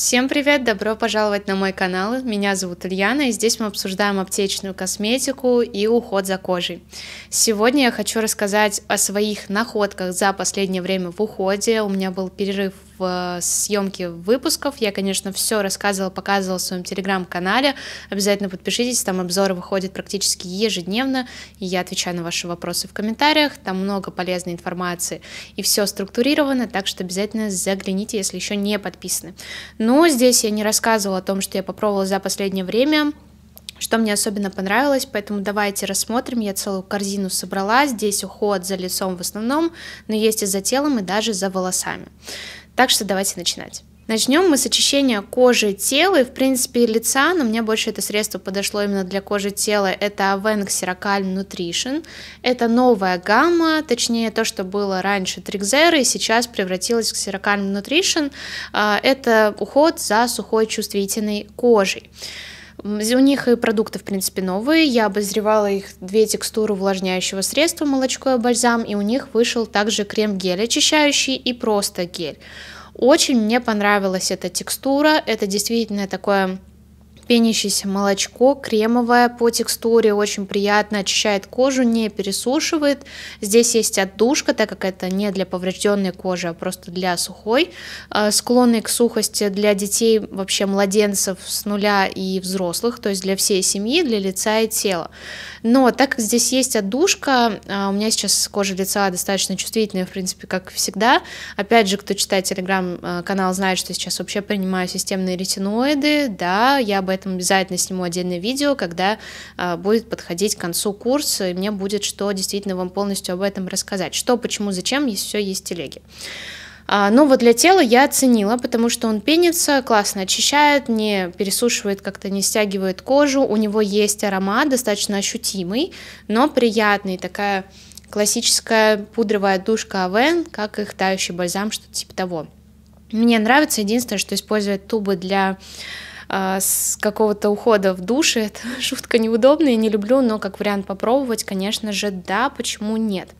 Всем привет! Добро пожаловать на мой канал. Меня зовут Ильяна, и здесь мы обсуждаем аптечную косметику и уход за кожей. Сегодня я хочу рассказать о своих находках за последнее время в уходе. У меня был перерыв в э, съемке выпусков. Я, конечно, все рассказывала, показывала в своем телеграм-канале. Обязательно подпишитесь, там обзоры выходят практически ежедневно. И я отвечаю на ваши вопросы в комментариях. Там много полезной информации. И все структурировано, так что обязательно загляните, если еще не подписаны. Но здесь я не рассказывала о том, что я попробовала за последнее время что мне особенно понравилось, поэтому давайте рассмотрим. Я целую корзину собрала, здесь уход за лицом в основном, но есть и за телом, и даже за волосами. Так что давайте начинать. Начнем мы с очищения кожи тела и, в принципе, лица, но мне больше это средство подошло именно для кожи тела. Это Avenc Seracalm Nutrition. Это новая гамма, точнее то, что было раньше Трикзера и сейчас превратилось в Seracalm Nutrition. А, это уход за сухой чувствительной кожей. У них и продукты, в принципе, новые. Я обозревала их две текстуры увлажняющего средства, молочко и бальзам, и у них вышел также крем-гель очищающий и просто гель. Очень мне понравилась эта текстура, это действительно такое пенящееся молочко, кремовое по текстуре, очень приятно, очищает кожу, не пересушивает. Здесь есть отдушка, так как это не для поврежденной кожи, а просто для сухой. Э, склонный к сухости для детей, вообще младенцев с нуля и взрослых, то есть для всей семьи, для лица и тела. Но так как здесь есть отдушка, э, у меня сейчас кожа лица достаточно чувствительная, в принципе, как всегда. Опять же, кто читает телеграм-канал, э, знает, что сейчас вообще принимаю системные ретиноиды, да, я об этом поэтому обязательно сниму отдельное видео, когда а, будет подходить к концу курс, и мне будет что действительно вам полностью об этом рассказать. Что, почему, зачем, если все есть телеги. А, но ну вот для тела я оценила, потому что он пенится, классно очищает, не пересушивает, как-то не стягивает кожу. У него есть аромат, достаточно ощутимый, но приятный, такая классическая пудровая душка Авен, как их тающий бальзам, что-то типа того. Мне нравится единственное, что используют тубы для а, с какого-то ухода в душе. Это шутка неудобная, я не люблю, но как вариант попробовать, конечно же, да, почему нет.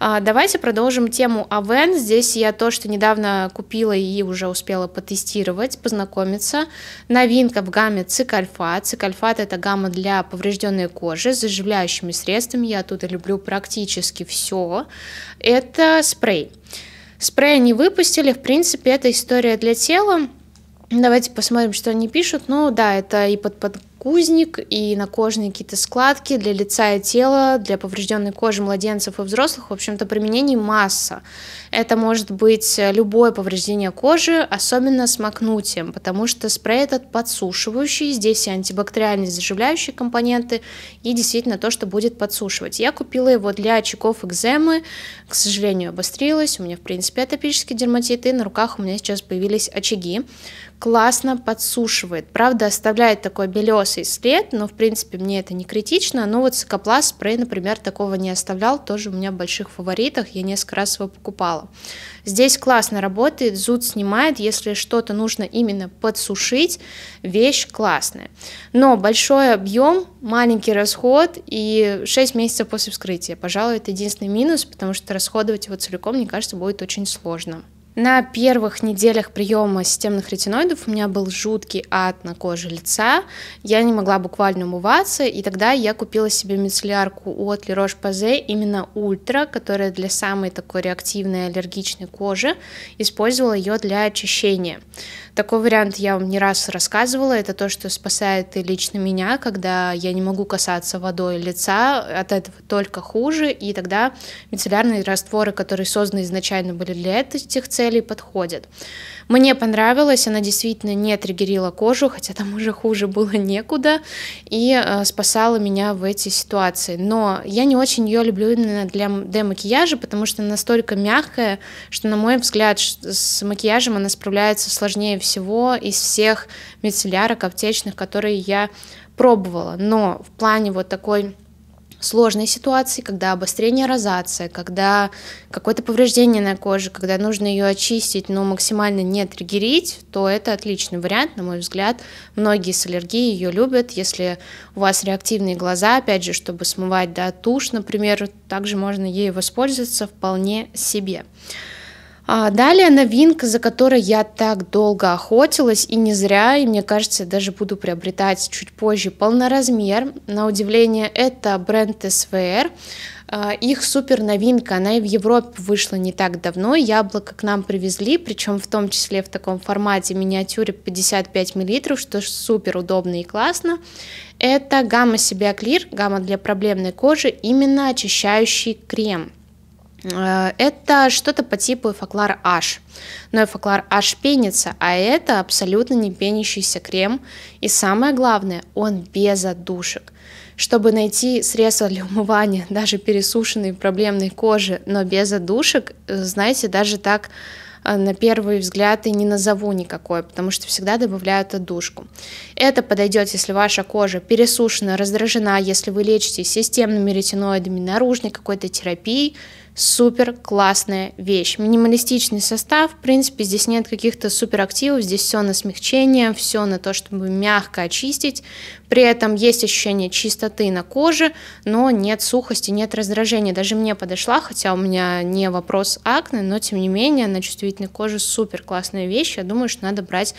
А, давайте продолжим тему Авен. Здесь я то, что недавно купила и уже успела потестировать, познакомиться. Новинка в гамме цикальфат Цикальфат – это гамма для поврежденной кожи с заживляющими средствами. Я оттуда люблю практически все. Это спрей. Спрей они выпустили, в принципе, это история для тела. Давайте посмотрим, что они пишут. Ну да, это и под подкузник, и на накожные какие-то складки для лица и тела, для поврежденной кожи младенцев и взрослых. В общем-то, применений масса. Это может быть любое повреждение кожи, особенно с макнутием, потому что спрей этот подсушивающий, здесь и антибактериальные заживляющие компоненты, и действительно то, что будет подсушивать. Я купила его для очков экземы, к сожалению, обострилась, у меня, в принципе, атопический дерматит, и на руках у меня сейчас появились очаги классно подсушивает. Правда, оставляет такой белесый след, но, в принципе, мне это не критично. Но вот Сокопласт спрей, например, такого не оставлял, тоже у меня в больших фаворитах, я несколько раз его покупала. Здесь классно работает, зуд снимает, если что-то нужно именно подсушить, вещь классная. Но большой объем, маленький расход и 6 месяцев после вскрытия, пожалуй, это единственный минус, потому что расходовать его целиком, мне кажется, будет очень сложно. На первых неделях приема системных ретиноидов у меня был жуткий ад на коже лица. Я не могла буквально умываться, и тогда я купила себе мицеллярку от La roche именно ультра, которая для самой такой реактивной аллергичной кожи. Использовала ее для очищения. Такой вариант я вам не раз рассказывала. Это то, что спасает и лично меня, когда я не могу касаться водой лица, от этого только хуже, и тогда мицеллярные растворы, которые созданы изначально были для этих целей, подходят. Мне понравилась, она действительно не триггерила кожу, хотя там уже хуже было некуда, и э, спасала меня в эти ситуации. Но я не очень ее люблю именно для демакияжа, потому что она настолько мягкая, что, на мой взгляд, с макияжем она справляется сложнее всего из всех мицеллярок аптечных, которые я пробовала. Но в плане вот такой сложной ситуации, когда обострение розации, когда какое-то повреждение на коже, когда нужно ее очистить, но максимально не триггерить, то это отличный вариант, на мой взгляд. Многие с аллергией ее любят. Если у вас реактивные глаза, опять же, чтобы смывать да, тушь, например, также можно ей воспользоваться вполне себе. А далее новинка, за которой я так долго охотилась, и не зря, и мне кажется, я даже буду приобретать чуть позже полноразмер. На удивление, это бренд Svr. А, их супер новинка, она и в Европе вышла не так давно. Яблоко к нам привезли, причем в том числе в таком формате миниатюре 55 мл, что супер удобно и классно. Это гамма Себиаклир, гамма для проблемной кожи, именно очищающий крем. Э, это что-то по типу Эфоклар H. Но ну Эфоклар H пенится, а это абсолютно не пенящийся крем. И самое главное, он без отдушек. Чтобы найти средства для умывания даже пересушенной проблемной кожи, но без отдушек, э, знаете, даже так э, на первый взгляд и не назову никакой, потому что всегда добавляют отдушку. Это подойдет, если ваша кожа пересушена, раздражена, если вы лечите системными ретиноидами наружной какой-то терапией, супер классная вещь. Минималистичный состав, в принципе, здесь нет каких-то суперактивов, здесь все на смягчение, все на то, чтобы мягко очистить. При этом есть ощущение чистоты на коже, но нет сухости, нет раздражения. Даже мне подошла, хотя у меня не вопрос акне, но тем не менее на чувствительной коже супер классная вещь. Я думаю, что надо брать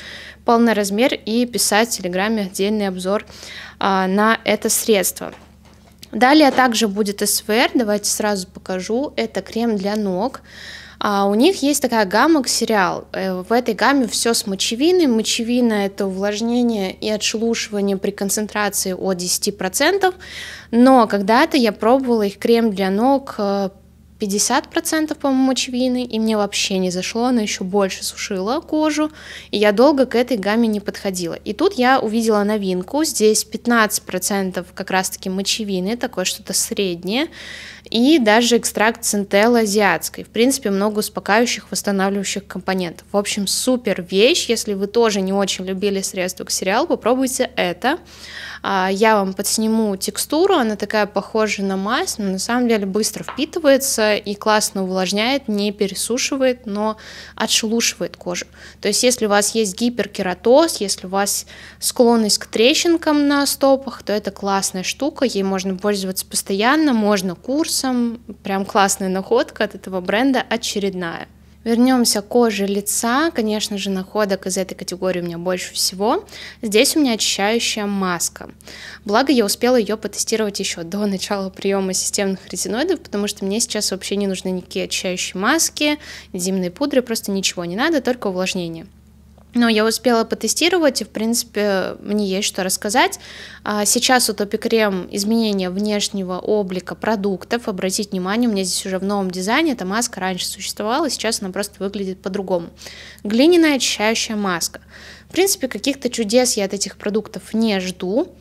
полный размер и писать в Телеграме отдельный обзор а, на это средство. Далее также будет СВР, давайте сразу покажу, это крем для ног. А у них есть такая гамма сериал. Э, в этой гамме все с мочевиной. Мочевина – это увлажнение и отшелушивание при концентрации от 10%. Но когда-то я пробовала их крем для ног э, 50%, по-моему, мочевины, и мне вообще не зашло, она еще больше сушила кожу, и я долго к этой гамме не подходила. И тут я увидела новинку, здесь 15% как раз-таки мочевины, такое что-то среднее, и даже экстракт центелла азиатской. В принципе, много успокаивающих, восстанавливающих компонентов. В общем, супер вещь. Если вы тоже не очень любили средства к сериалу, попробуйте это. А, я вам подсниму текстуру, она такая похожа на мазь, но на самом деле быстро впитывается и классно увлажняет, не пересушивает, но отшелушивает кожу. То есть, если у вас есть гиперкератоз, если у вас склонность к трещинкам на стопах, то это классная штука, ей можно пользоваться постоянно, можно курс вопросом. Прям классная находка от этого бренда, очередная. Вернемся к коже лица. Конечно же, находок из этой категории у меня больше всего. Здесь у меня очищающая маска. Благо, я успела ее потестировать еще до начала приема системных ретиноидов, потому что мне сейчас вообще не нужны никакие очищающие маски, зимные пудры, просто ничего не надо, только увлажнение. Но я успела потестировать, и, в принципе, мне есть что рассказать. А сейчас у Топи Крем изменение внешнего облика продуктов. Обратите внимание, у меня здесь уже в новом дизайне эта маска раньше существовала, сейчас она просто выглядит по-другому. Глиняная очищающая маска. В принципе, каких-то чудес я от этих продуктов не жду.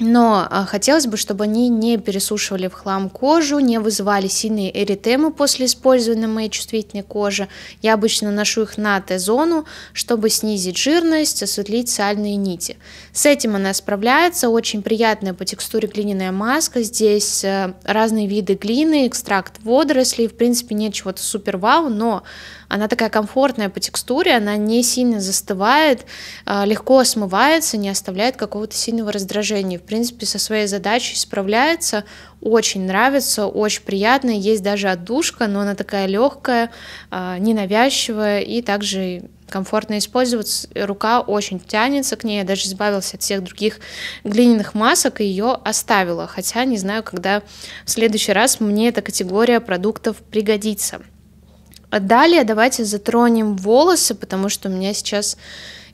Но а, хотелось бы, чтобы они не пересушивали в хлам кожу, не вызывали сильные эритемы после использования моей чувствительной кожи. Я обычно наношу их на Т-зону, чтобы снизить жирность, осветлить сальные нити. С этим она справляется. Очень приятная по текстуре глиняная маска. Здесь э, разные виды глины, экстракт водорослей. В принципе, нет чего-то супер вау, но она такая комфортная по текстуре, она не сильно застывает, э, легко смывается, не оставляет какого-то сильного раздражения. В принципе, со своей задачей справляется. Очень нравится, очень приятно. Есть даже отдушка, но она такая легкая, а, ненавязчивая и также комфортно использовать. Рука очень тянется к ней. Я даже избавилась от всех других глиняных масок и ее оставила. Хотя не знаю, когда в следующий раз мне эта категория продуктов пригодится. Далее давайте затронем волосы, потому что у меня сейчас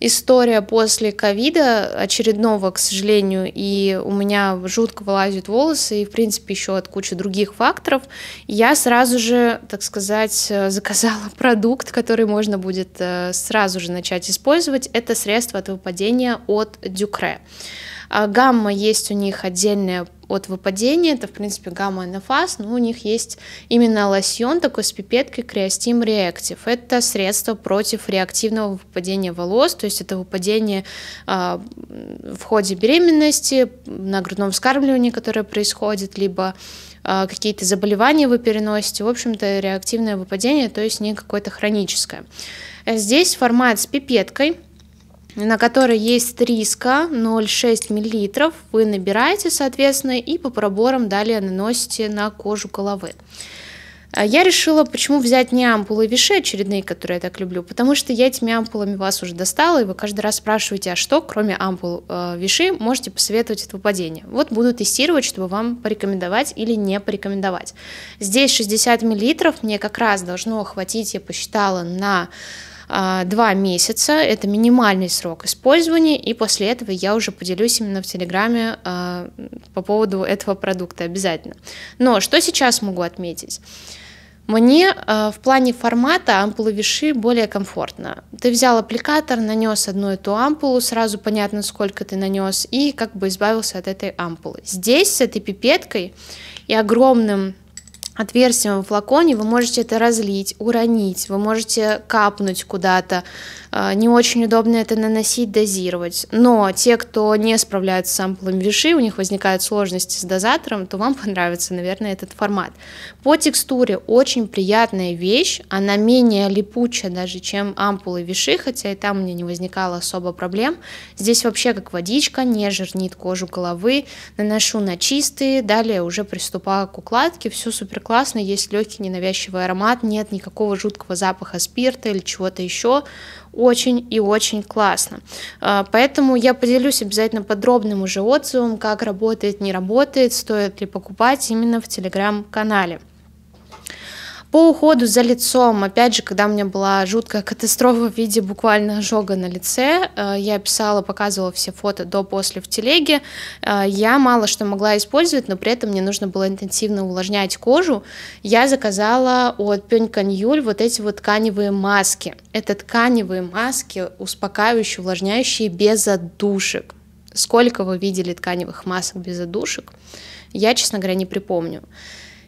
история после ковида очередного, к сожалению, и у меня жутко вылазят волосы, и, в принципе, еще от кучи других факторов, я сразу же, так сказать, э, заказала продукт, который можно будет э, сразу же начать использовать. Это средство от выпадения от Дюкре. А гамма есть у них отдельная от выпадения, это, в принципе, гамма-анафаз, но у них есть именно лосьон такой с пипеткой Creostym реактив Это средство против реактивного выпадения волос, то есть это выпадение э, в ходе беременности, на грудном вскармливании, которое происходит, либо а, какие-то заболевания вы переносите, в общем-то, реактивное выпадение, то есть не какое-то хроническое. Здесь формат с пипеткой – на которой есть триска 0,6 мл, вы набираете, соответственно, и по проборам далее наносите на кожу головы. А я решила, почему взять не ампулы виши очередные, которые я так люблю, потому что я этими ампулами вас уже достала, и вы каждый раз спрашиваете, а что, кроме ампул э, виши, можете посоветовать от выпадения. Вот буду тестировать, чтобы вам порекомендовать или не порекомендовать. Здесь 60 мл, мне как раз должно хватить, я посчитала, на а, два месяца, это минимальный срок использования, и после этого я уже поделюсь именно в Телеграме а, по поводу этого продукта обязательно. Но что сейчас могу отметить? Мне э, в плане формата ампулы Виши более комфортно. Ты взял аппликатор, нанес одну эту ампулу, сразу понятно, сколько ты нанес, и как бы избавился от этой ампулы. Здесь с этой пипеткой и огромным отверстием в флаконе вы можете это разлить, уронить, вы можете капнуть куда-то. А, не очень удобно это наносить, дозировать. Но те, кто не справляются с ампулами виши, у них возникают сложности с дозатором, то вам понравится, наверное, этот формат. По текстуре очень приятная вещь, она менее липучая даже, чем ампулы виши, хотя и там у меня не возникало особо проблем. Здесь вообще как водичка, не жирнит кожу головы, наношу на чистые, далее уже приступаю к укладке, все супер классно, есть легкий ненавязчивый аромат, нет никакого жуткого запаха спирта или чего-то еще, очень и очень классно. А, поэтому я поделюсь обязательно подробным уже отзывом, как работает, не работает, стоит ли покупать именно в телеграм-канале. По уходу за лицом, опять же, когда у меня была жуткая катастрофа в виде буквально ожога на лице, э, я писала, показывала все фото до-после в телеге, э, я мало что могла использовать, но при этом мне нужно было интенсивно увлажнять кожу, я заказала от Пёнькан вот эти вот тканевые маски. Это тканевые маски, успокаивающие, увлажняющие без отдушек. Сколько вы видели тканевых масок без отдушек? Я, честно говоря, не припомню.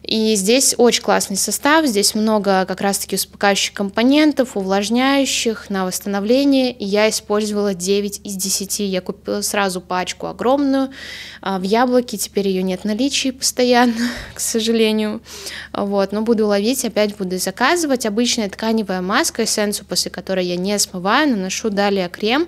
И здесь очень классный состав, здесь много как раз-таки успокаивающих компонентов, увлажняющих на восстановление. я использовала 9 из 10. Я купила сразу пачку огромную. А, в яблоке теперь ее нет в наличии постоянно, к сожалению. Вот, но буду ловить, опять буду заказывать. Обычная тканевая маска, эссенцию, после которой я не смываю, наношу далее крем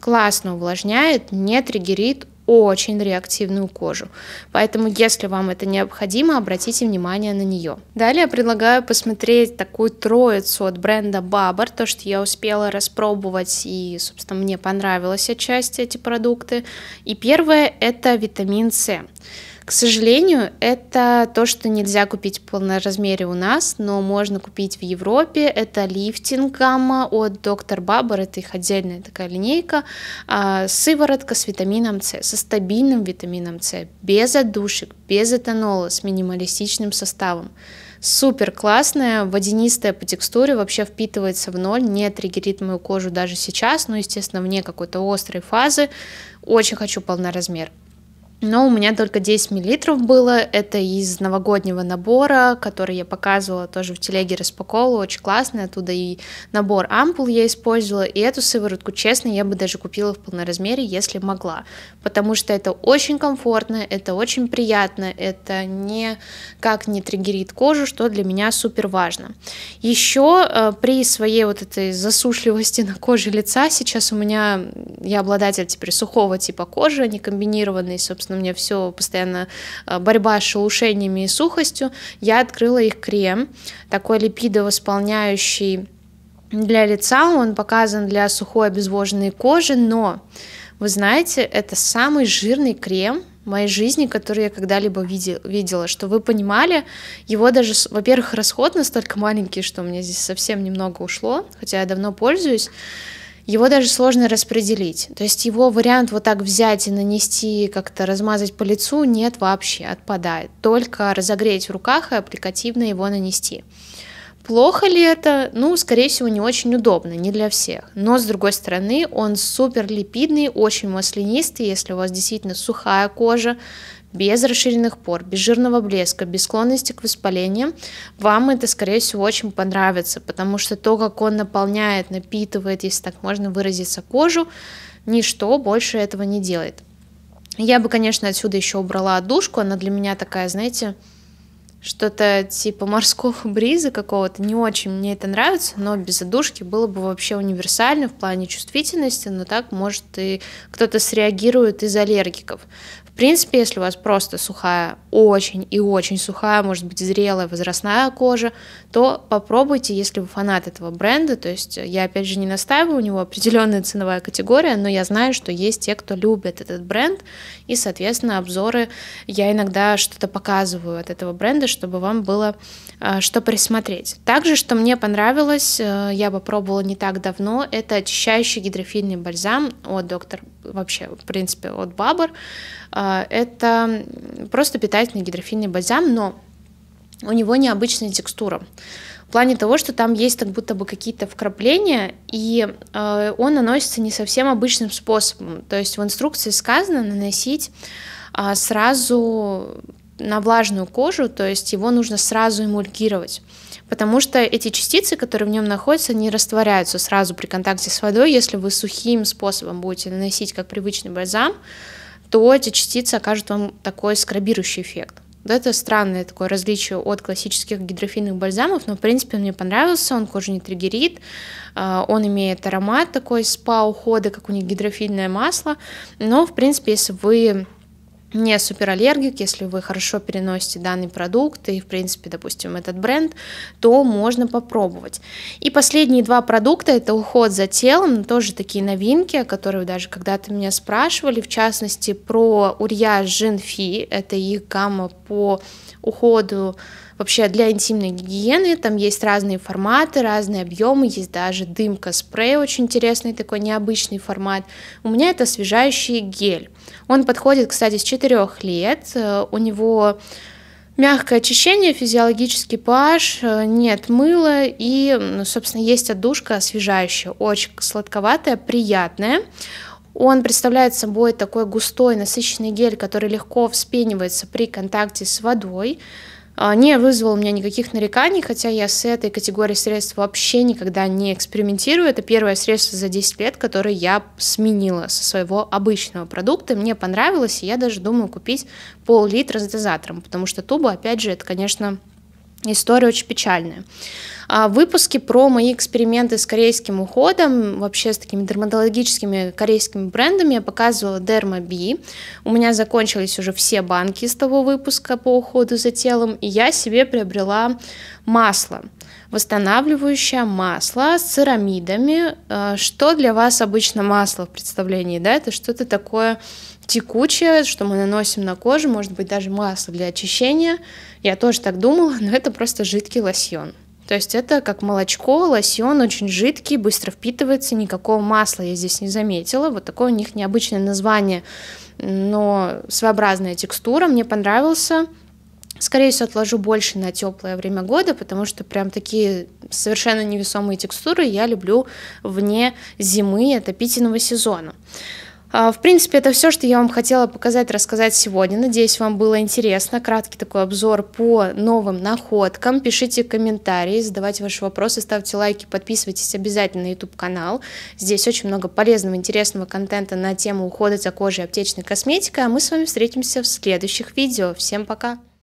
классно увлажняет, не триггерит, очень реактивную кожу. Поэтому, если вам это необходимо, обратите внимание на нее. Далее предлагаю посмотреть такую троицу от бренда Бабар, то, что я успела распробовать и, собственно, мне понравилась часть эти продукты. И первое – это витамин С. К сожалению, это то, что нельзя купить в полном размере у нас, но можно купить в Европе. Это лифтинг гамма от Доктор Баббер, это их отдельная такая линейка, а, сыворотка с витамином С, со стабильным витамином С, без отдушек, без этанола, с минималистичным составом супер классная, водянистая по текстуре, вообще впитывается в ноль, не триггерит мою кожу даже сейчас, но, естественно, вне какой-то острой фазы. Очень хочу полноразмер. Но у меня только 10 миллилитров было. Это из новогоднего набора, который я показывала тоже в телеге распаковывала. Очень классно Оттуда и набор ампул я использовала. И эту сыворотку, честно, я бы даже купила в полном размере, если могла. Потому что это очень комфортно, это очень приятно, это не как не триггерит кожу, что для меня супер важно. Еще э, при своей вот этой засушливости на коже лица сейчас у меня, я обладатель теперь сухого типа кожи, они а комбинированные, собственно, естественно, у меня все постоянно э, борьба с шелушениями и сухостью, я открыла их крем, такой липидовосполняющий для лица, он показан для сухой обезвоженной кожи, но вы знаете, это самый жирный крем в моей жизни, который я когда-либо видела, что вы понимали, его даже, во-первых, расход настолько маленький, что у меня здесь совсем немного ушло, хотя я давно пользуюсь, его даже сложно распределить. То есть его вариант вот так взять и нанести, как-то размазать по лицу, нет вообще, отпадает. Только разогреть в руках и аппликативно его нанести. Плохо ли это? Ну, скорее всего, не очень удобно, не для всех. Но, с другой стороны, он супер липидный, очень маслянистый, если у вас действительно сухая кожа, без расширенных пор, без жирного блеска, без склонности к воспалениям, вам это, скорее всего, очень понравится, потому что то, как он наполняет, напитывает, если так можно выразиться, кожу, ничто больше этого не делает. Я бы, конечно, отсюда еще убрала одушку, она для меня такая, знаете, что-то типа морского бриза какого-то, не очень мне это нравится, но без одушки было бы вообще универсально в плане чувствительности, но так, может, и кто-то среагирует из аллергиков. В принципе, если у вас просто сухая, очень и очень сухая, может быть, зрелая возрастная кожа, то попробуйте, если вы фанат этого бренда, то есть э, я, опять же, не настаиваю, у него определенная ценовая категория, но я знаю, что есть те, кто любит этот бренд, и, соответственно, обзоры я иногда что-то показываю от этого бренда, чтобы вам было э, что присмотреть. Также, что мне понравилось, э, я попробовала не так давно, это очищающий гидрофильный бальзам от доктор, вообще, в принципе, от Бабр. А, это просто питательный гидрофильный бальзам, но у него необычная текстура. В плане того, что там есть как будто бы какие-то вкрапления, и э, он наносится не совсем обычным способом. То есть в инструкции сказано наносить э, сразу на влажную кожу, то есть его нужно сразу эмульгировать, потому что эти частицы, которые в нем находятся, не растворяются сразу при контакте с водой. Если вы сухим способом будете наносить как привычный бальзам, то эти частицы окажут вам такой скрабирующий эффект. Да, это странное такое различие от классических гидрофильных бальзамов, но, в принципе, мне понравился, он кожу не триггерит, а, он имеет аромат такой спа-ухода, как у них гидрофильное масло, но, в принципе, если вы не супераллергик, если вы хорошо переносите данный продукт и, в принципе, допустим, этот бренд, то можно попробовать. И последние два продукта – это уход за телом, тоже такие новинки, которые даже когда-то меня спрашивали, в частности, про Урья Жинфи, это их гамма по уходу вообще для интимной гигиены. Там есть разные форматы, разные объемы, есть даже дымка спрей, очень интересный такой необычный формат. У меня это освежающий гель. Он подходит, кстати, с 4 лет. Э, у него Мягкое очищение, физиологический pH, э, нет мыла и, собственно, есть отдушка освежающая, очень сладковатая, приятная. Он представляет собой такой густой, насыщенный гель, который легко вспенивается при контакте с водой. А, не вызвал у меня никаких нареканий, хотя я с этой категорией средств вообще никогда не экспериментирую. Это первое средство за 10 лет, которое я сменила со своего обычного продукта. Мне понравилось, и я даже думаю купить пол-литра с дозатором, потому что туба, опять же, это, конечно, История очень печальная. А выпуски про мои эксперименты с корейским уходом, вообще с такими дерматологическими корейскими брендами я показывала Derma B. У меня закончились уже все банки с того выпуска по уходу за телом, и я себе приобрела масло восстанавливающее масло с церамидами. Э, что для вас обычно масло в представлении? Да, это что-то такое текучее, что мы наносим на кожу, может быть, даже масло для очищения. Я тоже так думала, но это просто жидкий лосьон. То есть это как молочко, лосьон очень жидкий, быстро впитывается, никакого масла я здесь не заметила. Вот такое у них необычное название, но своеобразная текстура. Мне понравился. Скорее всего, отложу больше на теплое время года, потому что прям такие совершенно невесомые текстуры я люблю вне зимы и отопительного сезона. А, в принципе, это все, что я вам хотела показать, рассказать сегодня. Надеюсь, вам было интересно. Краткий такой обзор по новым находкам. Пишите комментарии, задавайте ваши вопросы, ставьте лайки, подписывайтесь обязательно на YouTube-канал. Здесь очень много полезного, интересного контента на тему ухода за кожей и аптечной косметикой. А мы с вами встретимся в следующих видео. Всем пока!